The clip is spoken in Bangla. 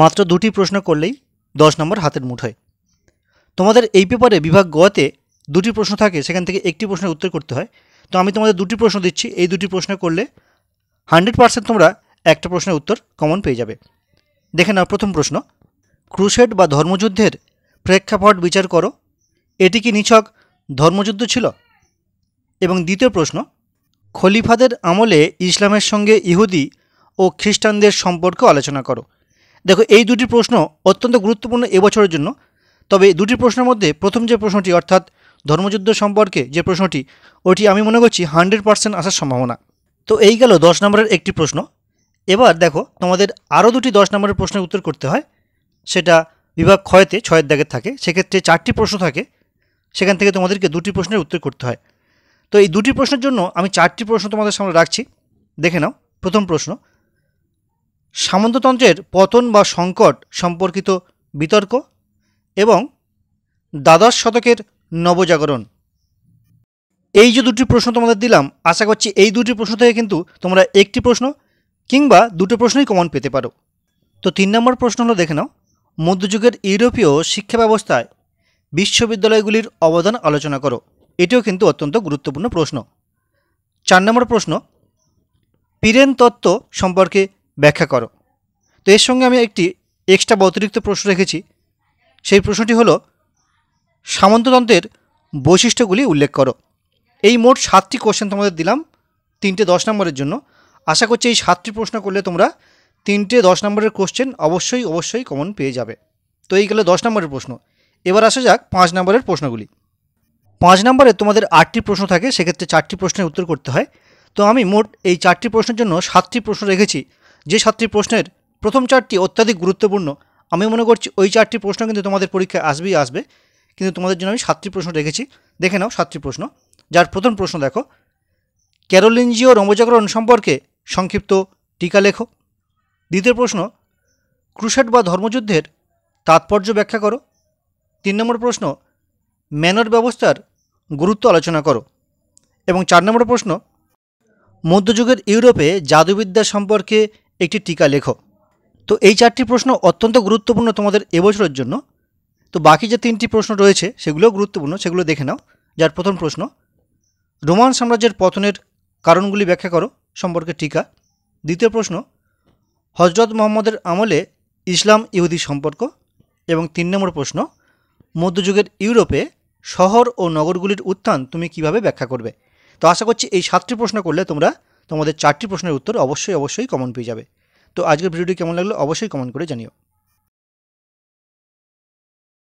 মাত্র দুটি প্রশ্ন করলেই দশ নম্বর হাতের মুঠোয় তোমাদের এই পেপারে বিভাগ গোয়াতে দুটি প্রশ্ন থাকে সেখান থেকে একটি প্রশ্নের উত্তর করতে হয় তো আমি তোমাদের দুটি প্রশ্ন দিচ্ছি এই দুটি প্রশ্ন করলে হান্ড্রেড পার্সেন্ট তোমরা একটা প্রশ্নের উত্তর কমন পেয়ে যাবে দেখে নাও প্রথম প্রশ্ন ক্রুশেড বা ধর্মযুদ্ধের প্রেক্ষাপট বিচার করো এটি কি নিছক ধর্মযুদ্ধ ছিল এবং দ্বিতীয় প্রশ্ন খলিফাদের আমলে ইসলামের সঙ্গে ইহুদি ও খ্রিস্টানদের সম্পর্ক আলোচনা করো দেখো এই দুটি প্রশ্ন অত্যন্ত গুরুত্বপূর্ণ এবছরের জন্য তবে দুটি প্রশ্নের মধ্যে প্রথম যে প্রশ্নটি অর্থাৎ ধর্মযুদ্ধ সম্পর্কে যে প্রশ্নটি ওটি আমি মনে করছি হান্ড্রেড পার্সেন্ট আসার সম্ভাবনা তো এই গেল দশ নম্বরের একটি প্রশ্ন এবার দেখো তোমাদের আরও দুটি দশ নম্বরের প্রশ্নের উত্তর করতে হয় সেটা বিভাগ ক্ষয়তে ছয়ের দাগে থাকে সেক্ষেত্রে চারটি প্রশ্ন থাকে সেখান থেকে তোমাদেরকে দুটি প্রশ্নের উত্তর করতে হয় তো এই দুটি প্রশ্নের জন্য আমি চারটি প্রশ্ন তোমাদের সামনে রাখছি দেখে নাও প্রথম প্রশ্ন সামন্ততন্ত্রের পতন বা সংকট সম্পর্কিত বিতর্ক এবং দ্বাদশ শতকের নবজাগরণ এই যে দুটি প্রশ্ন তোমাদের দিলাম আশা করছি এই দুটি প্রশ্ন থেকে কিন্তু তোমরা একটি প্রশ্ন কিংবা দুটো প্রশ্নই কমন পেতে পারো তো তিন নম্বর প্রশ্ন হলো দেখে নাও মধ্যযুগের ইউরোপীয় শিক্ষা ব্যবস্থায় বিশ্ববিদ্যালয়গুলির অবদান আলোচনা করো এটিও কিন্তু অত্যন্ত গুরুত্বপূর্ণ প্রশ্ন চার নম্বর প্রশ্ন পিরেন তত্ত্ব সম্পর্কে ব্যাখ্যা করো তো এর সঙ্গে আমি একটি এক্সট্রা বা অতিরিক্ত প্রশ্ন রেখেছি সেই প্রশ্নটি হলো সামন্ততন্ত্রের বৈশিষ্ট্যগুলি উল্লেখ করো এই মোট সাতটি কোশ্চেন তোমাদের দিলাম তিনটে দশ নম্বরের জন্য আশা করছি এই সাতটি প্রশ্ন করলে তোমরা তিনটে দশ নম্বরের কোশ্চেন অবশ্যই অবশ্যই কমন পেয়ে যাবে তো এই গেলে দশ নম্বরের প্রশ্ন এবার আসা যাক পাঁচ নম্বরের প্রশ্নগুলি পাঁচ নম্বরে তোমাদের আটটি প্রশ্ন থাকে সেক্ষেত্রে চারটি প্রশ্নের উত্তর করতে হয় তো আমি মোট এই চারটি প্রশ্নের জন্য সাতটি প্রশ্ন রেখেছি যে সাতটি প্রশ্নের প্রথম চারটি অত্যাধিক গুরুত্বপূর্ণ আমি মনে করছি ওই চারটি প্রশ্ন কিন্তু তোমাদের পরীক্ষায় আসবেই আসবে কিন্তু তোমাদের জন্য আমি সাতটি প্রশ্ন রেখেছি দেখে নাও সাতটি প্রশ্ন যার প্রথম প্রশ্ন দেখো ক্যারোলিনজিও রমজাগরণ সম্পর্কে সংক্ষিপ্ত টিকা লেখো দ্বিতীয় প্রশ্ন ক্রুশেট বা ধর্মযুদ্ধের তাৎপর্য ব্যাখ্যা করো তিন নম্বর প্রশ্ন ম্যানর ব্যবস্থার গুরুত্ব আলোচনা করো এবং চার নম্বর প্রশ্ন মধ্যযুগের ইউরোপে জাদুবিদ্যা সম্পর্কে একটি টিকা লেখো তো এই চারটি প্রশ্ন অত্যন্ত গুরুত্বপূর্ণ তোমাদের এবছরের জন্য তো বাকি যে তিনটি প্রশ্ন রয়েছে সেগুলোও গুরুত্বপূর্ণ সেগুলো দেখে নাও যার প্রথম প্রশ্ন রোমান সাম্রাজ্যের পতনের কারণগুলি ব্যাখ্যা করো সম্পর্কে টিকা দ্বিতীয় প্রশ্ন হজরত মোহাম্মদের আমলে ইসলাম ইহুদি সম্পর্ক এবং তিন নম্বর প্রশ্ন মধ্যযুগের ইউরোপে শহর ও নগরগুলির উত্থান তুমি কিভাবে ব্যাখ্যা করবে তো আশা করছি এই সাতটি প্রশ্ন করলে তোমরা তোমাদের চারটি প্রশ্নের উত্তর অবশ্যই অবশ্যই কমন পেয়ে যাবে তো আজকের ভিডিওটি কেমন লাগলো অবশ্যই কমেন্ট করে জানিও